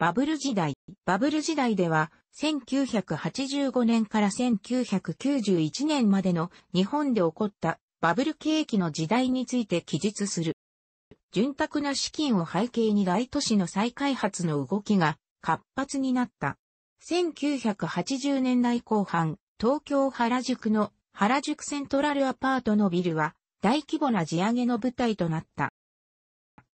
バブル時代。バブル時代では、1985年から1991年までの日本で起こったバブル景気の時代について記述する。潤沢な資金を背景に大都市の再開発の動きが活発になった。1980年代後半、東京原宿の原宿セントラルアパートのビルは大規模な地上げの舞台となった。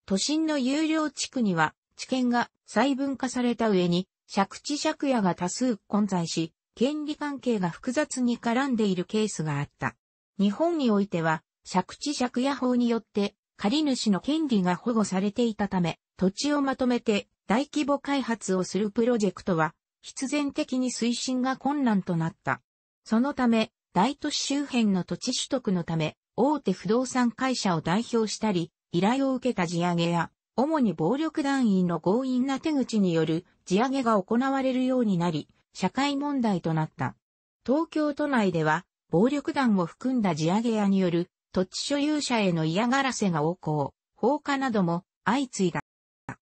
都心の有料地区には知見が細分化された上に、借地借家が多数混在し、権利関係が複雑に絡んでいるケースがあった。日本においては、借地借家法によって、借主の権利が保護されていたため、土地をまとめて大規模開発をするプロジェクトは、必然的に推進が困難となった。そのため、大都市周辺の土地取得のため、大手不動産会社を代表したり、依頼を受けた地上げや、主に暴力団員の強引な手口による地上げが行われるようになり、社会問題となった。東京都内では、暴力団を含んだ地上げ屋による土地所有者への嫌がらせが横行、放火なども相次いだ。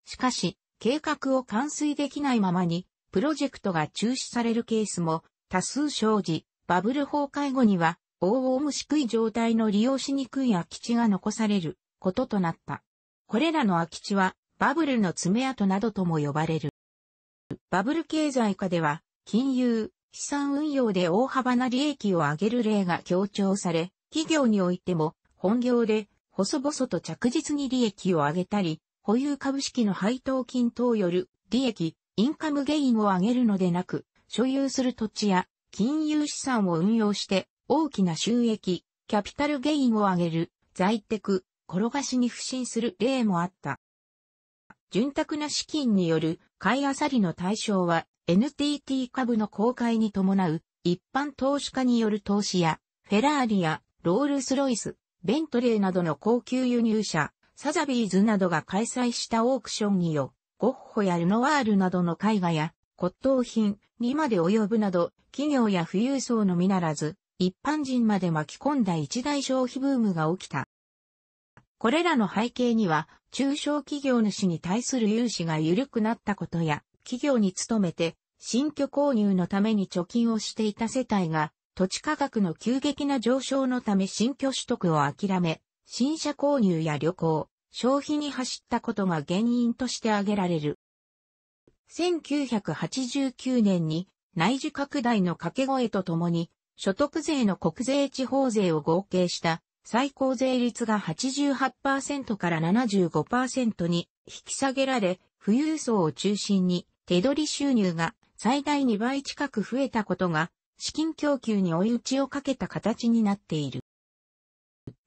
しかし、計画を完遂できないままに、プロジェクトが中止されるケースも多数生じ、バブル崩壊後には、大々虫食い状態の利用しにくい空き地が残されることとなった。これらの空き地はバブルの爪痕などとも呼ばれる。バブル経済下では金融、資産運用で大幅な利益を上げる例が強調され、企業においても本業で細々と着実に利益を上げたり、保有株式の配当金等よる利益、インカムゲインを上げるのでなく、所有する土地や金融資産を運用して大きな収益、キャピタルゲインを上げる在宅、転がしに不振する例もあった。潤沢な資金による買いあさりの対象は NTT 株の公開に伴う一般投資家による投資やフェラーリやロールスロイス、ベントレーなどの高級輸入車、サザビーズなどが開催したオークションによ、ゴッホやルノワールなどの絵画や骨董品にまで及ぶなど、企業や富裕層のみならず、一般人まで巻き込んだ一大消費ブームが起きた。これらの背景には、中小企業主に対する融資が緩くなったことや、企業に勤めて、新居購入のために貯金をしていた世帯が、土地価格の急激な上昇のため新居取得を諦め、新車購入や旅行、消費に走ったことが原因として挙げられる。1989年に内需拡大の掛け声とともに、所得税の国税地方税を合計した最高税率が88%から75%に引き下げられ、富裕層を中心に手取り収入が最大2倍近く増えたことが、資金供給に追い打ちをかけた形になっている。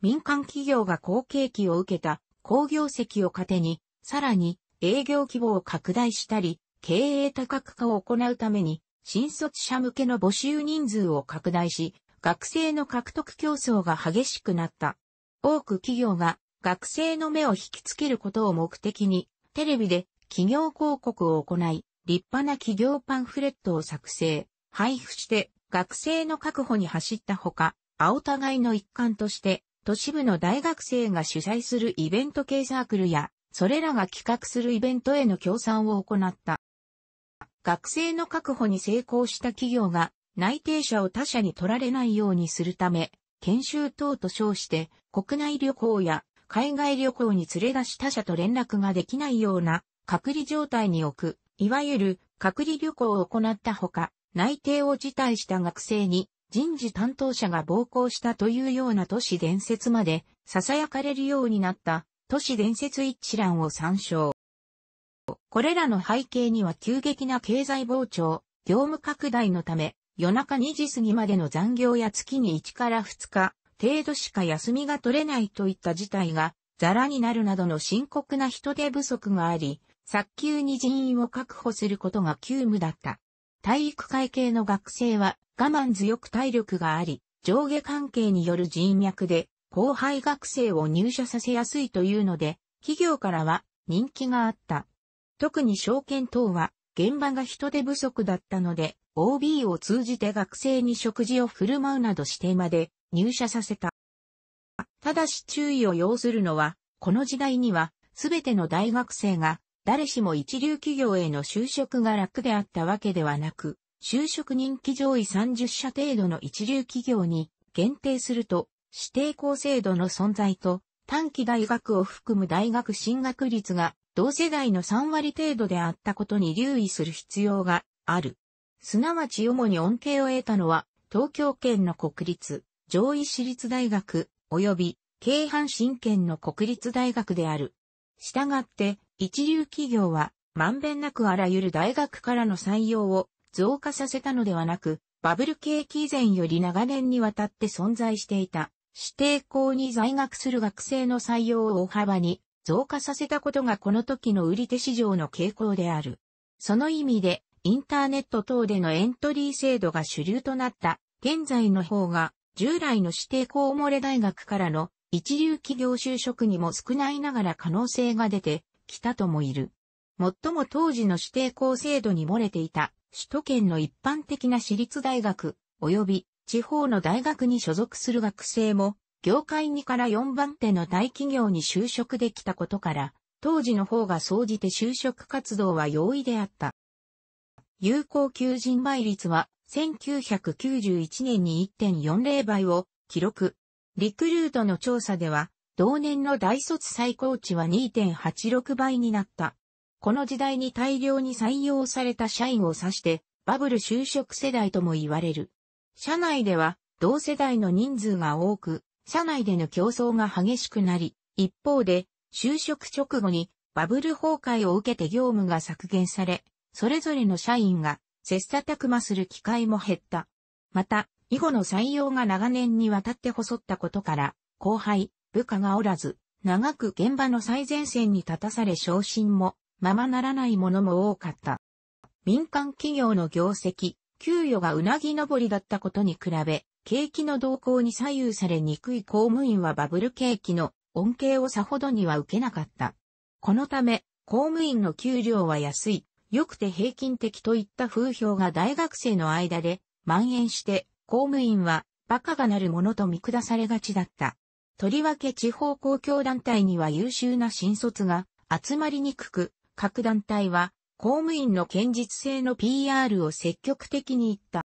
民間企業が好景気を受けた工業績を糧に、さらに営業規模を拡大したり、経営多角化を行うために、新卒者向けの募集人数を拡大し、学生の獲得競争が激しくなった。多く企業が学生の目を引きつけることを目的に、テレビで企業広告を行い、立派な企業パンフレットを作成、配布して学生の確保に走ったほか、青互いの一環として、都市部の大学生が主催するイベント系サークルや、それらが企画するイベントへの協賛を行った。学生の確保に成功した企業が内定者を他社に取られないようにするため、研修等と称して国内旅行や海外旅行に連れ出し他社と連絡ができないような隔離状態に置く、いわゆる隔離旅行を行ったほか、内定を辞退した学生に人事担当者が暴行したというような都市伝説まで囁かれるようになった都市伝説一覧を参照。これらの背景には急激な経済膨張、業務拡大のため夜中2時過ぎまでの残業や月に1から2日程度しか休みが取れないといった事態がザラになるなどの深刻な人手不足があり、早急に人員を確保することが急務だった。体育会系の学生は我慢強く体力があり、上下関係による人脈で後輩学生を入社させやすいというので、企業からは人気があった。特に証券等は現場が人手不足だったので、OB を通じて学生に食事を振る舞うなどしてまで入社させた。ただし注意を要するのは、この時代には、すべての大学生が、誰しも一流企業への就職が楽であったわけではなく、就職人気上位30社程度の一流企業に限定すると、指定校制度の存在と、短期大学を含む大学進学率が同世代の3割程度であったことに留意する必要がある。すなわち主に恩恵を得たのは、東京圏の国立、上位私立大学、及び、京阪神圏の国立大学である。したがって、一流企業は、まんべんなくあらゆる大学からの採用を増加させたのではなく、バブル景気以前より長年にわたって存在していた、指定校に在学する学生の採用を大幅に増加させたことがこの時の売り手市場の傾向である。その意味で、インターネット等でのエントリー制度が主流となった現在の方が、従来の指定校漏れ大学からの一流企業就職にも少ないながら可能性が出てきたともいる。最も当時の指定校制度に漏れていた首都圏の一般的な私立大学及び地方の大学に所属する学生も業界2から4番手の大企業に就職できたことから、当時の方が総じて就職活動は容易であった。有効求人倍率は1991年に1.40倍を記録。リクルートの調査では、同年の大卒最高値は2.86倍になった。この時代に大量に採用された社員を指して、バブル就職世代とも言われる。社内では、同世代の人数が多く、社内での競争が激しくなり、一方で、就職直後にバブル崩壊を受けて業務が削減され、それぞれの社員が切磋琢磨する機会も減った。また、以後の採用が長年にわたって細ったことから、後輩、部下がおらず、長く現場の最前線に立たされ昇進も、ままならないものも多かった。民間企業の業績、給与がうなぎ登りだったことに比べ、景気の動向に左右されにくい公務員はバブル景気の恩恵をさほどには受けなかった。このため、公務員の給料は安い、良くて平均的といった風評が大学生の間で蔓延して、公務員は馬鹿がなるものと見下されがちだった。とりわけ地方公共団体には優秀な新卒が集まりにくく、各団体は公務員の堅実性の PR を積極的に言った。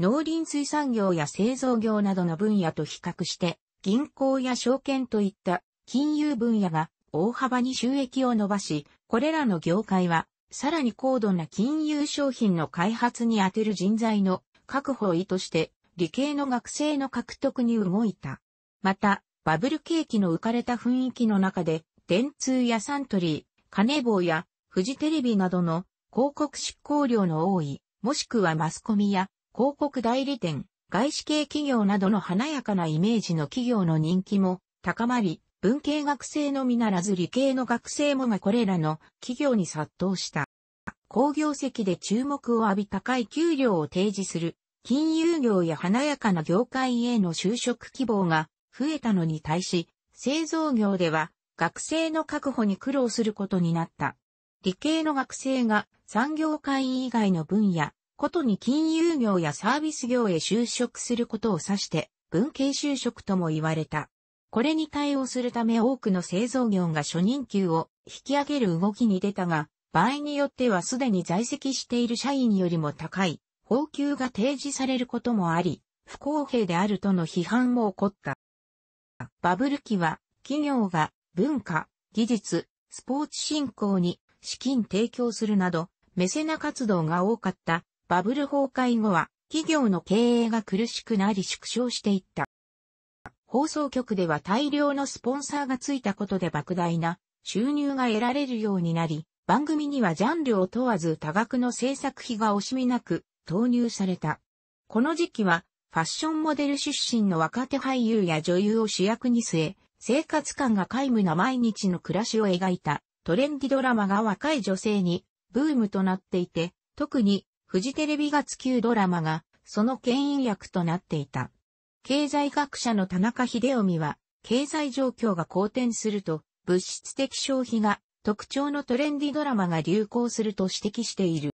農林水産業や製造業などの分野と比較して、銀行や証券といった金融分野が大幅に収益を伸ばし、これらの業界は、さらに高度な金融商品の開発に充てる人材の確保を意図して、理系の学生の獲得に動いた。また、バブル景気の浮かれた雰囲気の中で、電通やサントリー、カネボウやフジテレビなどの広告執行量の多い、もしくはマスコミや広告代理店、外資系企業などの華やかなイメージの企業の人気も高まり、文系学生のみならず理系の学生もがこれらの企業に殺到した。工業績で注目を浴び高い給料を提示する金融業や華やかな業界への就職希望が増えたのに対し、製造業では学生の確保に苦労することになった。理系の学生が産業界以外の分野、ことに金融業やサービス業へ就職することを指して、文系就職とも言われた。これに対応するため多くの製造業が初任給を引き上げる動きに出たが、場合によってはすでに在籍している社員よりも高い、報給が提示されることもあり、不公平であるとの批判も起こった。バブル期は、企業が文化、技術、スポーツ振興に資金提供するなど、メセナ活動が多かったバブル崩壊後は企業の経営が苦しくなり縮小していった。放送局では大量のスポンサーがついたことで莫大な収入が得られるようになり、番組にはジャンルを問わず多額の制作費が惜しみなく投入された。この時期はファッションモデル出身の若手俳優や女優を主役に据え、生活感が皆無な毎日の暮らしを描いたトレンディドラマが若い女性にブームとなっていて、特にフジテレビが級ドラマが、その牽引役となっていた。経済学者の田中秀臣は、経済状況が好転すると、物質的消費が特徴のトレンディドラマが流行すると指摘している。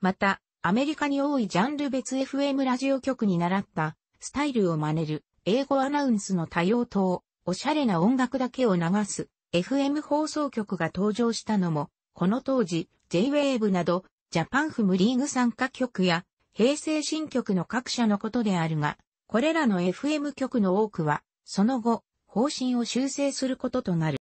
また、アメリカに多いジャンル別 FM ラジオ局に習った、スタイルを真似る、英語アナウンスの多様等、おしゃれな音楽だけを流す、FM 放送局が登場したのも、この当時、J-Wave など、ジャパンフムリーグ参加局や、平成新局の各社のことであるが、これらの FM 局の多くは、その後、方針を修正することとなる。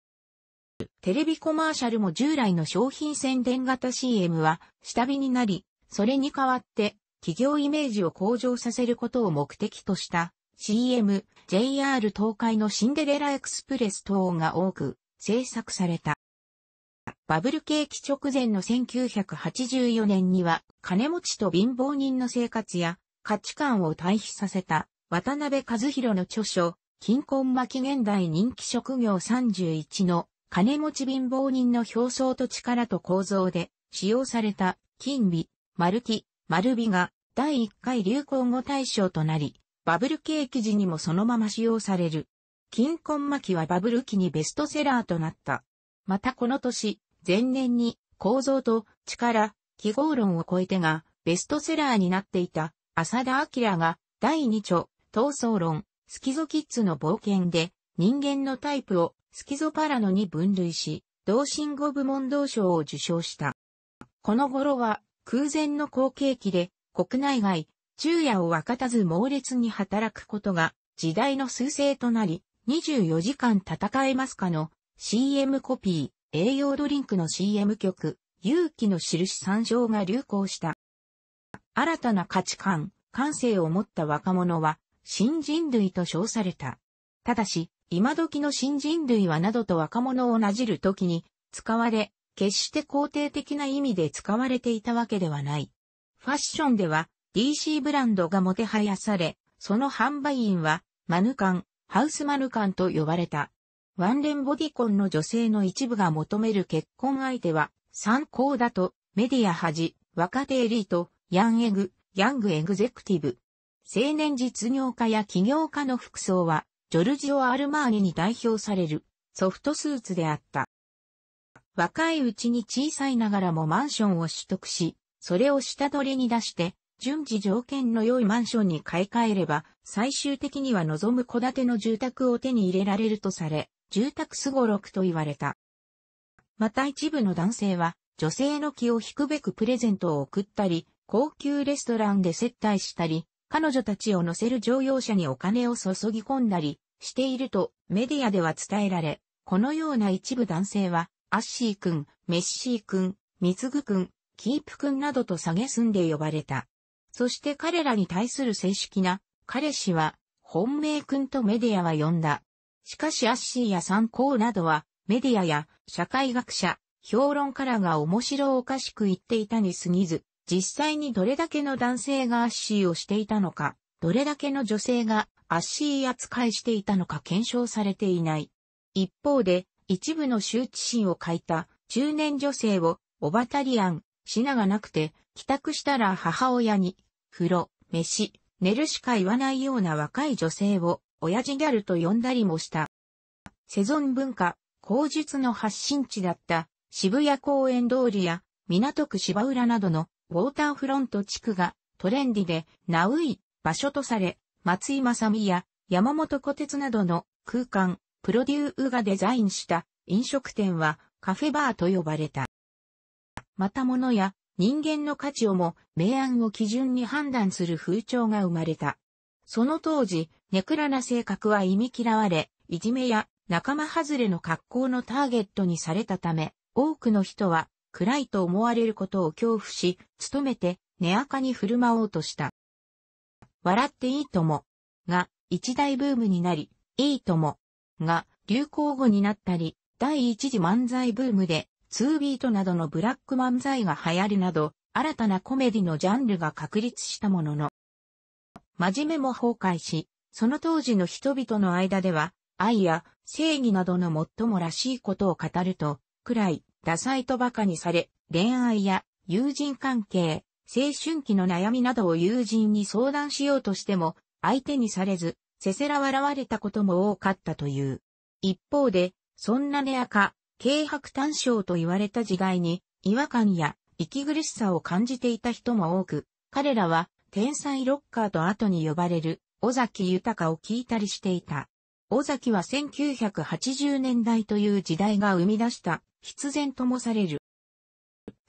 テレビコマーシャルも従来の商品宣伝型 CM は下火になり、それに代わって企業イメージを向上させることを目的とした CM、JR 東海のシンデレラエクスプレス等が多く制作された。バブル景気直前の1984年には、金持ちと貧乏人の生活や価値観を対比させた、渡辺和弘の著書、金婚巻現代人気職業31の金持ち貧乏人の表層と力と構造で使用された金美、丸木、丸美が第1回流行語大賞となり、バブル景気時にもそのまま使用される。金婚巻はバブル期にベストセラーとなった。またこの年、前年に構造と力、記号論を超えてがベストセラーになっていた浅田明が第2著、闘争論、スキゾキッズの冒険で人間のタイプをスキゾパラノに分類し、同心語部門同賞を受賞した。この頃は空前の後継期で国内外、昼夜を分かたず猛烈に働くことが時代の趨勢となり、24時間戦えますかの CM コピー。栄養ドリンクの CM 曲、勇気の印参照が流行した。新たな価値観、感性を持った若者は、新人類と称された。ただし、今時の新人類はなどと若者をなじる時に、使われ、決して肯定的な意味で使われていたわけではない。ファッションでは DC ブランドがもてはやされ、その販売員はマヌカン、ハウスマヌカンと呼ばれた。ワンレンボディコンの女性の一部が求める結婚相手は、参考だと、メディア恥、若手エリート、ヤンエグ、ヤングエグゼクティブ。青年実業家や起業家の服装は、ジョルジオ・アルマーニに代表される、ソフトスーツであった。若いうちに小さいながらもマンションを取得し、それを下取りに出して、順次条件の良いマンションに買い替えれば、最終的には望む戸建ての住宅を手に入れられるとされ、住宅すごろくと言われた。また一部の男性は、女性の気を引くべくプレゼントを送ったり、高級レストランで接待したり、彼女たちを乗せる乗用車にお金を注ぎ込んだりしているとメディアでは伝えられ、このような一部男性は、アッシー君、メッシー君、ミツグ君、キープ君などと蔑んで呼ばれた。そして彼らに対する正式な、彼氏は、本命君とメディアは呼んだ。しかしアッシーや参考などは、メディアや社会学者、評論家らが面白おかしく言っていたに過ぎず、実際にどれだけの男性がアッシーをしていたのか、どれだけの女性がアッシー扱いしていたのか検証されていない。一方で、一部の羞恥心を欠いた中年女性をオバタリアン、シナがなくて、帰宅したら母親に、風呂、飯、寝るしか言わないような若い女性を親父ギャルと呼んだりもした。セゾン文化、口述の発信地だった渋谷公園通りや港区芝浦などのウォーターフロント地区がトレンディでナウイ場所とされ、松井正美や山本小鉄などの空間、プロデューがデザインした飲食店はカフェバーと呼ばれた。また物や人間の価値をも明暗を基準に判断する風潮が生まれた。その当時、ネクラな性格は忌み嫌われ、いじめや仲間外れの格好のターゲットにされたため、多くの人は暗いと思われることを恐怖し、努めて、寝垢に振る舞おうとした。笑っていいとも、が、一大ブームになり、いいとも、が、流行語になったり、第一次漫才ブームで、2ビートなどのブラック漫才が流行るなど、新たなコメディのジャンルが確立したものの、真面目も崩壊し、その当時の人々の間では、愛や正義などの最もらしいことを語ると、くらい、ダサいと馬鹿にされ、恋愛や友人関係、青春期の悩みなどを友人に相談しようとしても、相手にされず、せせら笑われたことも多かったという。一方で、そんなネアか、軽薄短小と言われた時代に、違和感や息苦しさを感じていた人も多く、彼らは天才ロッカーと後に呼ばれる、尾崎豊を聞いたりしていた。尾崎は1980年代という時代が生み出した必然ともされる。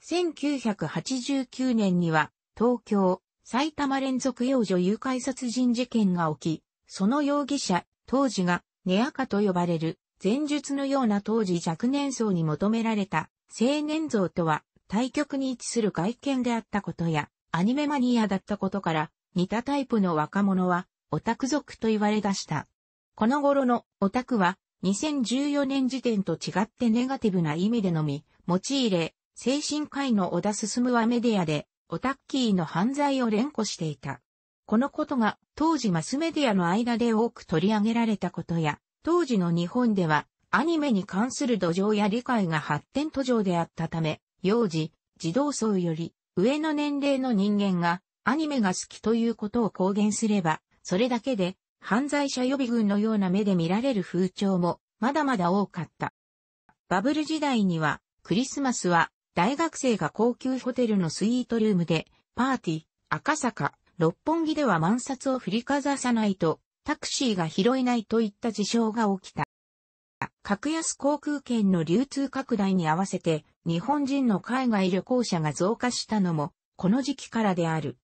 1989年には東京、埼玉連続幼女誘拐殺人事件が起き、その容疑者、当時がネアカと呼ばれる前述のような当時若年層に求められた青年像とは対極に位置する外見であったことや、アニメマニアだったことから、似たタイプの若者は、オタク族と言われ出した。この頃のオタクは、2014年時点と違ってネガティブな意味でのみ、用いれ、精神科医の小田進はメディアで、オタッキーの犯罪を連呼していた。このことが当時マスメディアの間で多く取り上げられたことや、当時の日本ではアニメに関する土壌や理解が発展途上であったため、幼児、児童層より上の年齢の人間がアニメが好きということを公言すれば、それだけで犯罪者予備軍のような目で見られる風潮もまだまだ多かった。バブル時代にはクリスマスは大学生が高級ホテルのスイートルームでパーティー、赤坂、六本木では万札を振りかざさないとタクシーが拾えないといった事象が起きた。格安航空券の流通拡大に合わせて日本人の海外旅行者が増加したのも、この時期からである。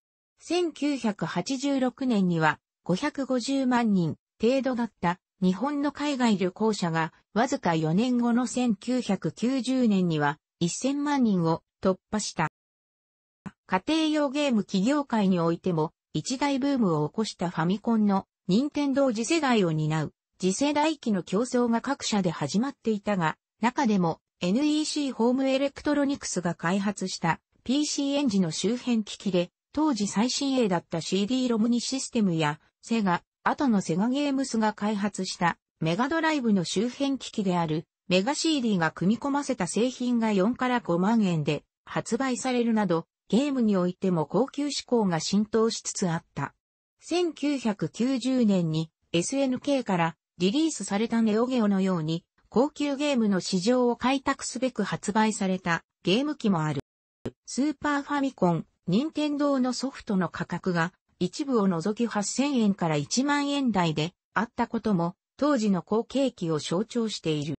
1986年には550万人程度だった日本の海外旅行者がわずか4年後の1990年には1000万人を突破した。家庭用ゲーム企業界においても一大ブームを起こしたファミコンの任天堂次世代を担う次世代機の競争が各社で始まっていたが、中でも NEC ホームエレクトロニクスが開発した PC エンジンの周辺機器で、当時最新鋭だった CD ロムニシステムや、セガ、後のセガゲームスが開発したメガドライブの周辺機器であるメガ CD が組み込ませた製品が4から5万円で発売されるなど、ゲームにおいても高級志向が浸透しつつあった。1990年に SNK からリリースされたネオゲオのように高級ゲームの市場を開拓すべく発売されたゲーム機もある。スーパーファミコン、任天堂のソフトの価格が一部を除き8000円から1万円台であったことも当時の好景気を象徴している。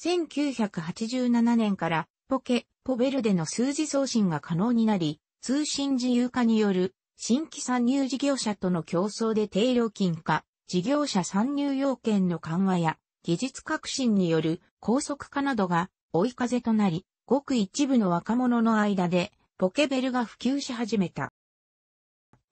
1987年からポケ、ポベルでの数字送信が可能になり、通信自由化による新規参入事業者との競争で低料金化、事業者参入要件の緩和や技術革新による高速化などが追い風となり、ごく一部の若者の間でポケベルが普及し始めた。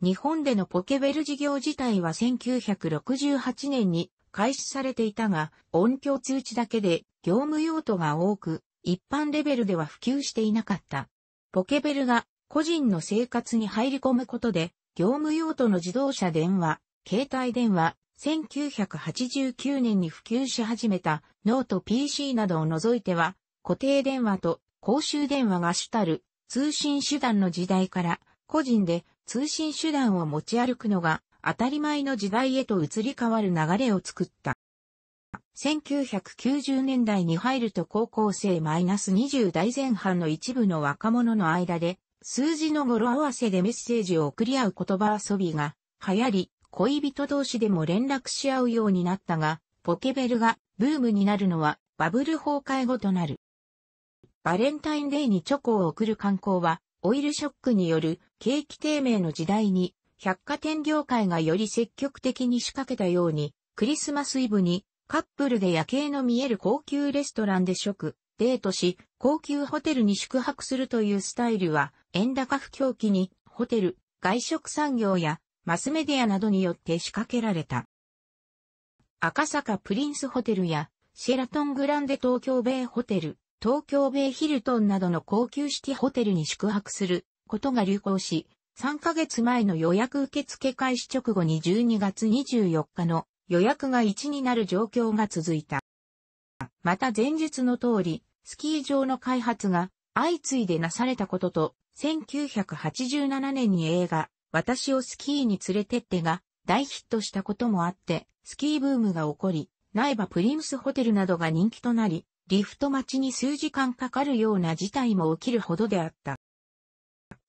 日本でのポケベル事業自体は1968年に開始されていたが、音響通知だけで業務用途が多く、一般レベルでは普及していなかった。ポケベルが個人の生活に入り込むことで、業務用途の自動車電話、携帯電話、1989年に普及し始めたノート PC などを除いては、固定電話と公衆電話が主たる通信手段の時代から個人で通信手段を持ち歩くのが当たり前の時代へと移り変わる流れを作った。1990年代に入ると高校生マイナス -20 代前半の一部の若者の間で数字の語呂合わせでメッセージを送り合う言葉遊びが流行り、恋人同士でも連絡し合うようになったが、ポケベルがブームになるのはバブル崩壊後となる。バレンタインデーにチョコを送る観光は、オイルショックによる景気低迷の時代に、百貨店業界がより積極的に仕掛けたように、クリスマスイブにカップルで夜景の見える高級レストランで食、デートし、高級ホテルに宿泊するというスタイルは、円高不況期に、ホテル、外食産業やマスメディアなどによって仕掛けられた。赤坂プリンスホテルやシェラトングランデ東京米ホテル、東京米ヒルトンなどの高級シティホテルに宿泊することが流行し、3ヶ月前の予約受付開始直後に12月24日の予約が1になる状況が続いた。また前述の通り、スキー場の開発が相次いでなされたことと、1987年に映画、私をスキーに連れてってが大ヒットしたこともあって、スキーブームが起こり、苗場プリムスホテルなどが人気となり、リフト待ちに数時間かかるような事態も起きるほどであった。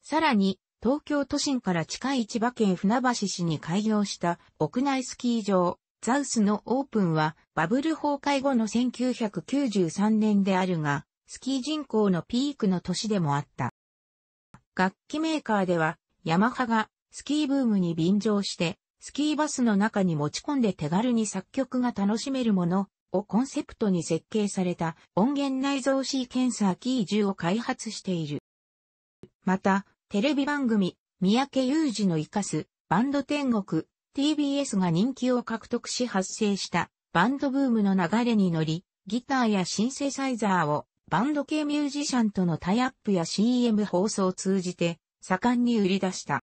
さらに、東京都心から近い千葉県船橋市に開業した屋内スキー場、ザウスのオープンはバブル崩壊後の1993年であるが、スキー人口のピークの年でもあった。楽器メーカーではヤマハがスキーブームに便乗して、スキーバスの中に持ち込んで手軽に作曲が楽しめるものをコンセプトに設計された音源内蔵シーケンサーキー10を開発している。また、テレビ番組、三宅裕二の生かすバンド天国 TBS が人気を獲得し発生したバンドブームの流れに乗り、ギターやシンセサイザーをバンド系ミュージシャンとのタイアップや CM 放送を通じて盛んに売り出した。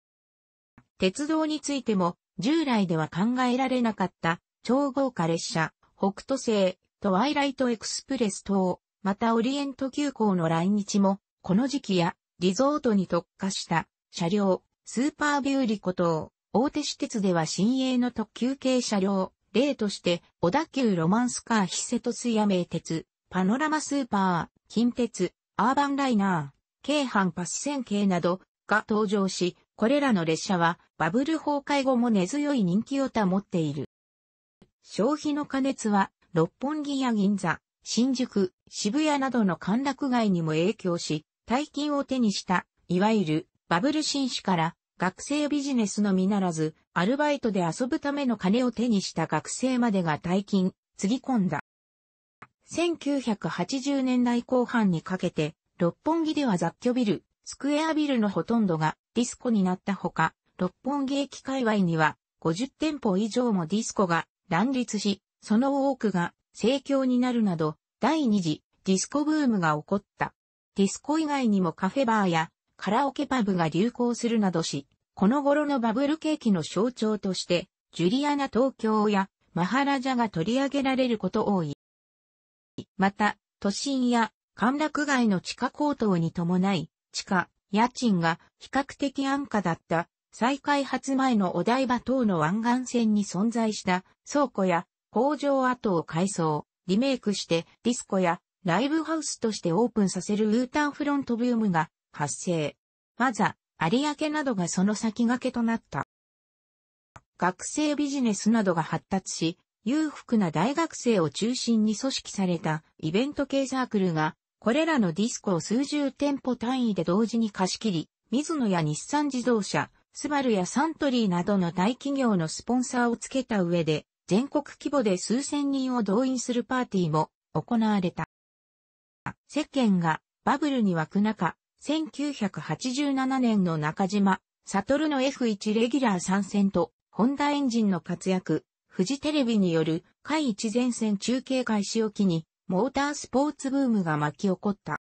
鉄道についても、従来では考えられなかった、超豪華列車、北斗星、トワイライトエクスプレス等、またオリエント急行の来日も、この時期や、リゾートに特化した、車両、スーパービューリコ等、大手私鉄では新鋭の特急系車両、例として、小田急ロマンスカーヒセトスや名鉄、パノラマスーパー、近鉄、アーバンライナー、京阪パス線系など、が登場し、これらの列車はバブル崩壊後も根強い人気を保っている。消費の加熱は六本木や銀座、新宿、渋谷などの歓楽街にも影響し、大金を手にした、いわゆるバブル紳士から学生ビジネスのみならず、アルバイトで遊ぶための金を手にした学生までが大金、つぎ込んだ。1980年代後半にかけて、六本木では雑居ビル、スクエアビルのほとんどがディスコになったほか、六本木駅界隈には50店舗以上もディスコが乱立し、その多くが盛況になるなど、第二次ディスコブームが起こった。ディスコ以外にもカフェバーやカラオケパブが流行するなどし、この頃のバブル景気の象徴として、ジュリアナ東京やマハラジャが取り上げられること多い。また、都心や歓楽街の地下高騰に伴い、地下、家賃が比較的安価だった再開発前のお台場等の湾岸線に存在した倉庫や工場跡を改装、リメイクしてディスコやライブハウスとしてオープンさせるウータンフロントブームが発生。マザ、有明などがその先駆けとなった。学生ビジネスなどが発達し、裕福な大学生を中心に組織されたイベント系サークルがこれらのディスコを数十店舗単位で同時に貸し切り、水野や日産自動車、スバルやサントリーなどの大企業のスポンサーをつけた上で、全国規模で数千人を動員するパーティーも行われた。世間がバブルに湧く中、1987年の中島、サトルの F1 レギュラー参戦と、ホンダエンジンの活躍、富士テレビによる、会一前線中継開始を機に、モータースポーツブームが巻き起こった。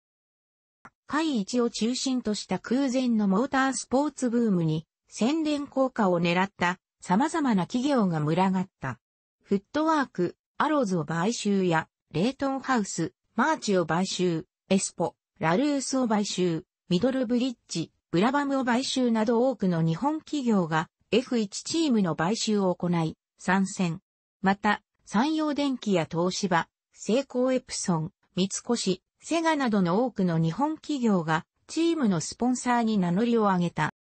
海一を中心とした空前のモータースポーツブームに宣伝効果を狙った様々な企業が群がった。フットワーク、アローズを買収や、レートンハウス、マーチを買収、エスポ、ラルースを買収、ミドルブリッジ、ブラバムを買収など多くの日本企業が F1 チームの買収を行い、参戦。また、山陽電機や東芝、成功エプソン、三越、セガなどの多くの日本企業がチームのスポンサーに名乗りを上げた。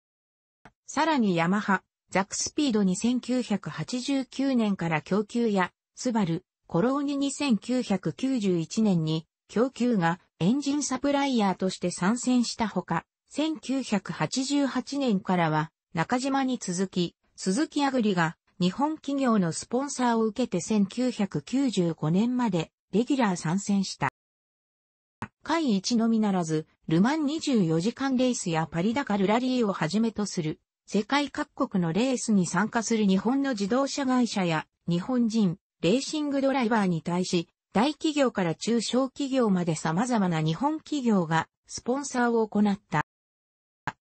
さらにヤマハ、ザクスピードに1989年から供給や、スバル、コローニ2991年に供給がエンジンサプライヤーとして参戦したほか、1988年からは中島に続き、鈴木アグリが日本企業のスポンサーを受けて1995年までレギュラー参戦した。会1のみならず、ルマン24時間レースやパリダカルラリーをはじめとする、世界各国のレースに参加する日本の自動車会社や日本人、レーシングドライバーに対し、大企業から中小企業まで様々な日本企業がスポンサーを行った。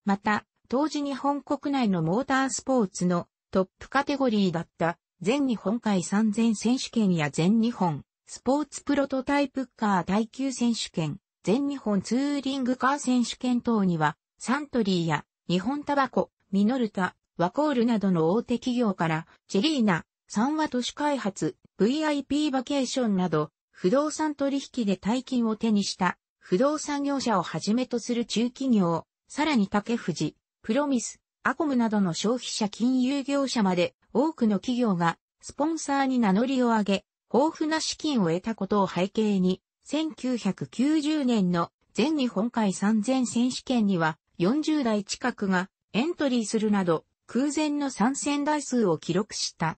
また、当時日本国内のモータースポーツのトップカテゴリーだった全日本海3000選手権や全日本スポーツプロトタイプカー耐久選手権、全日本ツーリングカー選手権等には、サントリーや日本タバコ、ミノルタ、ワコールなどの大手企業から、ジェリーナ、三和都市開発、VIP バケーションなど、不動産取引で大金を手にした不動産業者をはじめとする中企業、さらに竹藤、プロミス、アコムなどの消費者金融業者まで多くの企業がスポンサーに名乗りを上げ、豊富な資金を得たことを背景に、1990年の全日本海3000選手権には40代近くがエントリーするなど空前の参戦台数を記録した。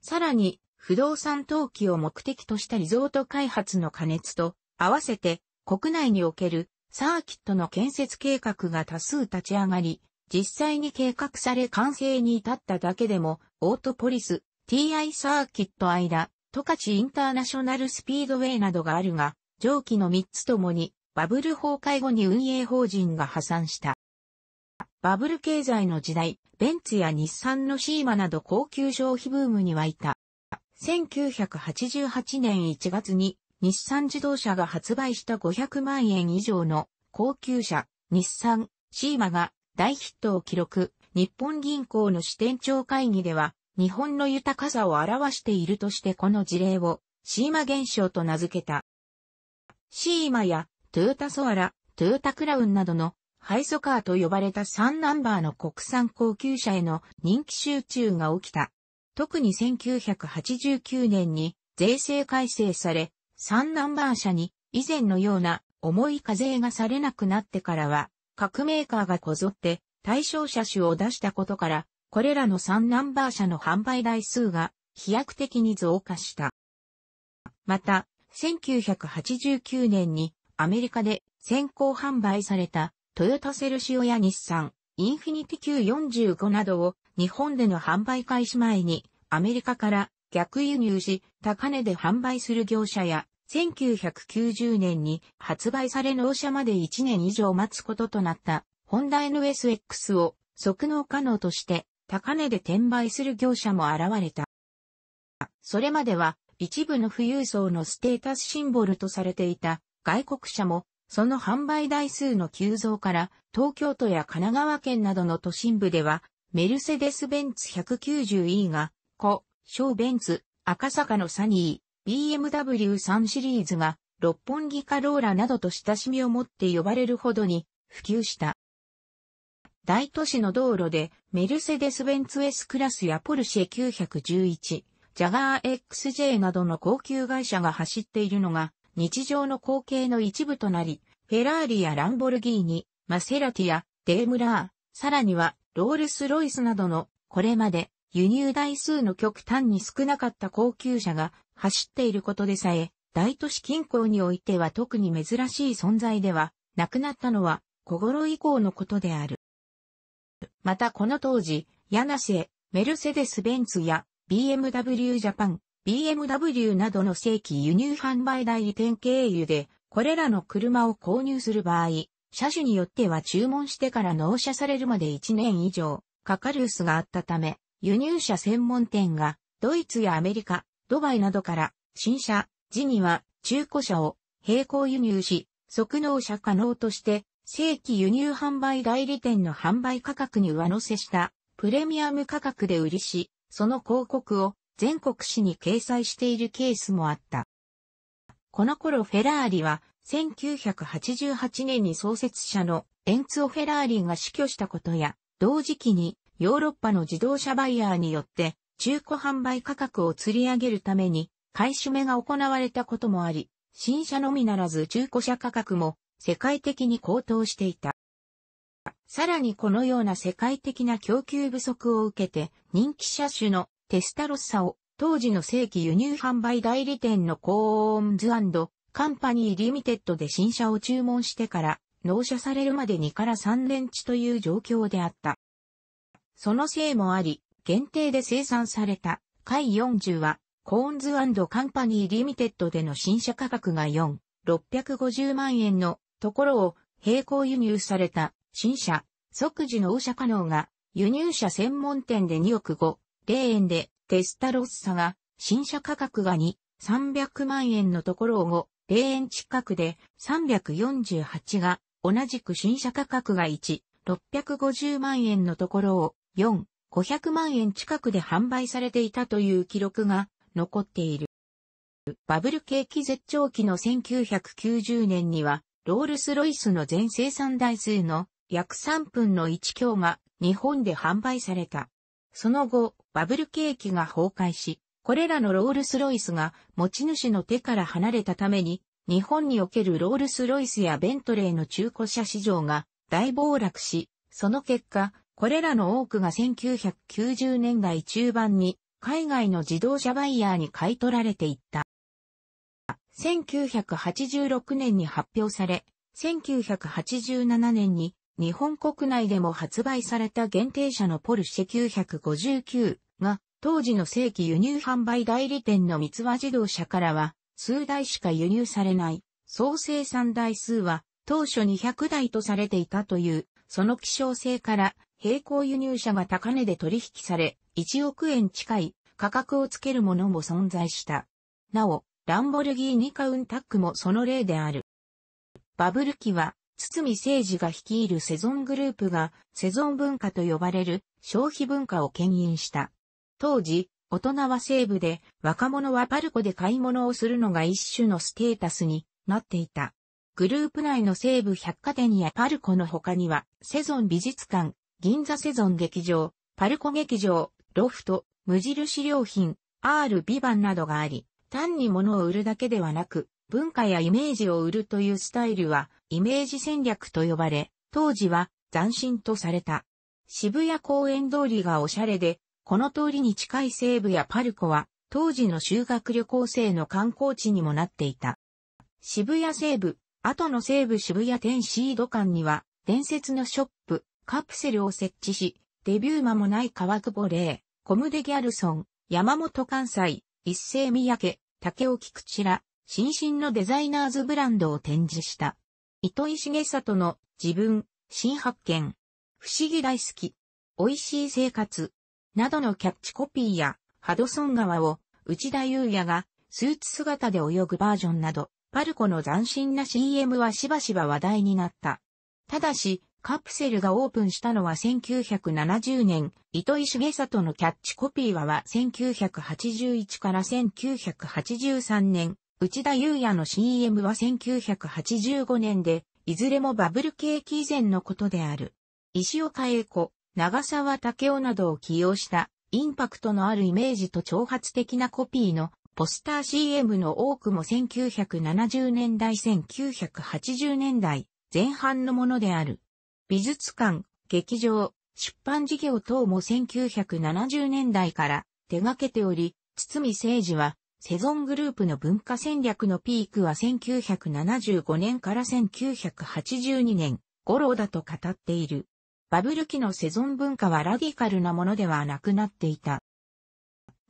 さらに、不動産投機を目的としたリゾート開発の加熱と、合わせて国内におけるサーキットの建設計画が多数立ち上がり、実際に計画され完成に至っただけでも、オートポリス、TI サーキット間、トカチインターナショナルスピードウェイなどがあるが、上記の3つともに、バブル崩壊後に運営法人が破産した。バブル経済の時代、ベンツや日産のシーマなど高級消費ブームに沸いた。1988年1月に日産自動車が発売した500万円以上の高級車、日産、シーマが大ヒットを記録。日本銀行の支店長会議では日本の豊かさを表しているとしてこの事例を、シーマ現象と名付けた。シーマや、トゥータソアラ、トゥータクラウンなどの、ハイソカーと呼ばれた3ナンバーの国産高級車への人気集中が起きた。特に1989年に税制改正され、3ナンバー車に以前のような重い課税がされなくなってからは、各メーカーがこぞって対象車種を出したことから、これらの3ナンバー車の販売台数が飛躍的に増加した。また、1989年にアメリカで先行販売されたトヨタセルシオや日産、インフィニティ Q45 などを日本での販売開始前にアメリカから逆輸入し高値で販売する業者や1990年に発売され納車まで1年以上待つこととなったホンダ NSX を即納可能として高値で転売する業者も現れた。それまでは一部の富裕層のステータスシンボルとされていた外国車もその販売台数の急増から東京都や神奈川県などの都心部ではメルセデス・ベンツ 190E が故小ベンツ、赤坂のサニー、BMW3 シリーズが六本木カローラなどと親しみを持って呼ばれるほどに普及した。大都市の道路で、メルセデス・ベンツ S クラスやポルシェ911、ジャガー XJ などの高級会社が走っているのが、日常の光景の一部となり、フェラーリやランボルギーニ、マセラティやデームラー、さらにはロールス・ロイスなどの、これまで輸入台数の極端に少なかった高級車が走っていることでさえ、大都市近郊においては特に珍しい存在では、なくなったのは、小頃以降のことである。またこの当時、ヤナメルセデス・ベンツや BMW ジャパン、BMW などの正規輸入販売代理店経由で、これらの車を購入する場合、車種によっては注文してから納車されるまで1年以上かかる薄があったため、輸入車専門店がドイツやアメリカ、ドバイなどから新車、時には中古車を並行輸入し、即納車可能として正規輸入販売代理店の販売価格に上乗せしたプレミアム価格で売りし、その広告を全国紙に掲載しているケースもあった。この頃フェラーリは1988年に創設者のエンツオ・フェラーリが死去したことや、同時期にヨーロッパの自動車バイヤーによって中古販売価格を釣り上げるために買い占めが行われたこともあり、新車のみならず中古車価格も世界的に高騰していた。さらにこのような世界的な供給不足を受けて人気車種のテスタロッサを当時の正規輸入販売代理店のコーンズカンパニーリミテッドで新車を注文してから納車されるまで2から3年地という状況であった。そのせいもあり、限定で生産された、回40は、コーンズカンパニーリミテッドでの新車価格が4、650万円のところを、並行輸入された、新車、即時納車可能が、輸入車専門店で2億5、0円で、テスタロッサが、新車価格が2、300万円のところを5、0円近くで、348が、同じく新車価格が1、650万円のところを、4、500万円近くで販売されていたという記録が残っている。バブル景気絶頂期の1990年にはロールスロイスの全生産台数の約3分の1強が日本で販売された。その後、バブル景気が崩壊し、これらのロールスロイスが持ち主の手から離れたために、日本におけるロールスロイスやベントレーの中古車市場が大暴落し、その結果、これらの多くが1990年代中盤に海外の自動車バイヤーに買い取られていった。1986年に発表され、1987年に日本国内でも発売された限定車のポルシェ959が当時の正規輸入販売代理店の三輪自動車からは数台しか輸入されない総生産台数は当初200台とされていたというその希少性から並行輸入車が高値で取引され1億円近い価格をつけるものも存在した。なお、ランボルギーニカウンタックもその例である。バブル期は、堤誠治が率いるセゾングループが、セゾン文化と呼ばれる消費文化を牽引した。当時、大人は西部で、若者はパルコで買い物をするのが一種のステータスになっていた。グループ内の西部百貨店やパルコの他には、セゾン美術館、銀座セゾン劇場、パルコ劇場、ロフト、無印良品、R ビバンなどがあり、単に物を売るだけではなく、文化やイメージを売るというスタイルは、イメージ戦略と呼ばれ、当時は斬新とされた。渋谷公園通りがおしゃれで、この通りに近い西部やパルコは、当時の修学旅行生の観光地にもなっていた。渋谷西部、後の西部渋谷店シード館には、伝説のショップ、カプセルを設置し、デビュー間もない川久保霊、コムデギャルソン、山本関西、一世三宅、竹尾菊池ら、新進のデザイナーズブランドを展示した。糸井重里の自分、新発見、不思議大好き、美味しい生活、などのキャッチコピーや、ハドソン川を内田祐也がスーツ姿で泳ぐバージョンなど、パルコの斬新な CM はしばしば話題になった。ただし、カプセルがオープンしたのは1970年、糸井重里のキャッチコピーはは1981から1983年、内田祐也の CM は1985年で、いずれもバブル景気以前のことである。石岡栄子、長沢武雄などを起用したインパクトのあるイメージと挑発的なコピーのポスター CM の多くも1970年代1980年代前半のものである。美術館、劇場、出版事業等も1970年代から手掛けており、堤誠治は、セゾングループの文化戦略のピークは1975年から1982年頃だと語っている。バブル期のセゾン文化はラディカルなものではなくなっていた。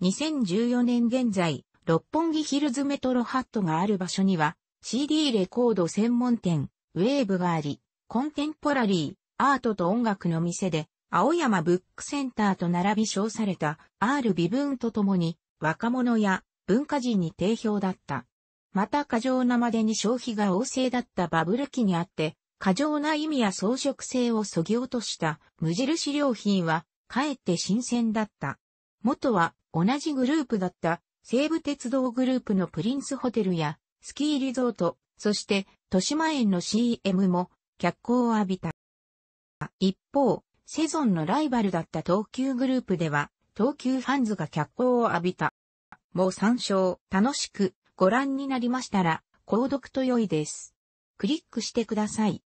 2014年現在、六本木ヒルズメトロハットがある場所には CD レコード専門店、ウェーブがあり、コンテンポラリー、アートと音楽の店で、青山ブックセンターと並び称された R ブーとともに、若者や文化人に定評だった。また過剰なまでに消費が旺盛だったバブル期にあって、過剰な意味や装飾性を削ぎ落とした無印良品は、かえって新鮮だった。元は同じグループだった西武鉄道グループのプリンスホテルやスキーリゾート、そして豊島園の CM も脚光を浴びた。一方、セゾンのライバルだった東急グループでは、東急ァンズが脚光を浴びた。もう参照、楽しく、ご覧になりましたら、購読と良いです。クリックしてください。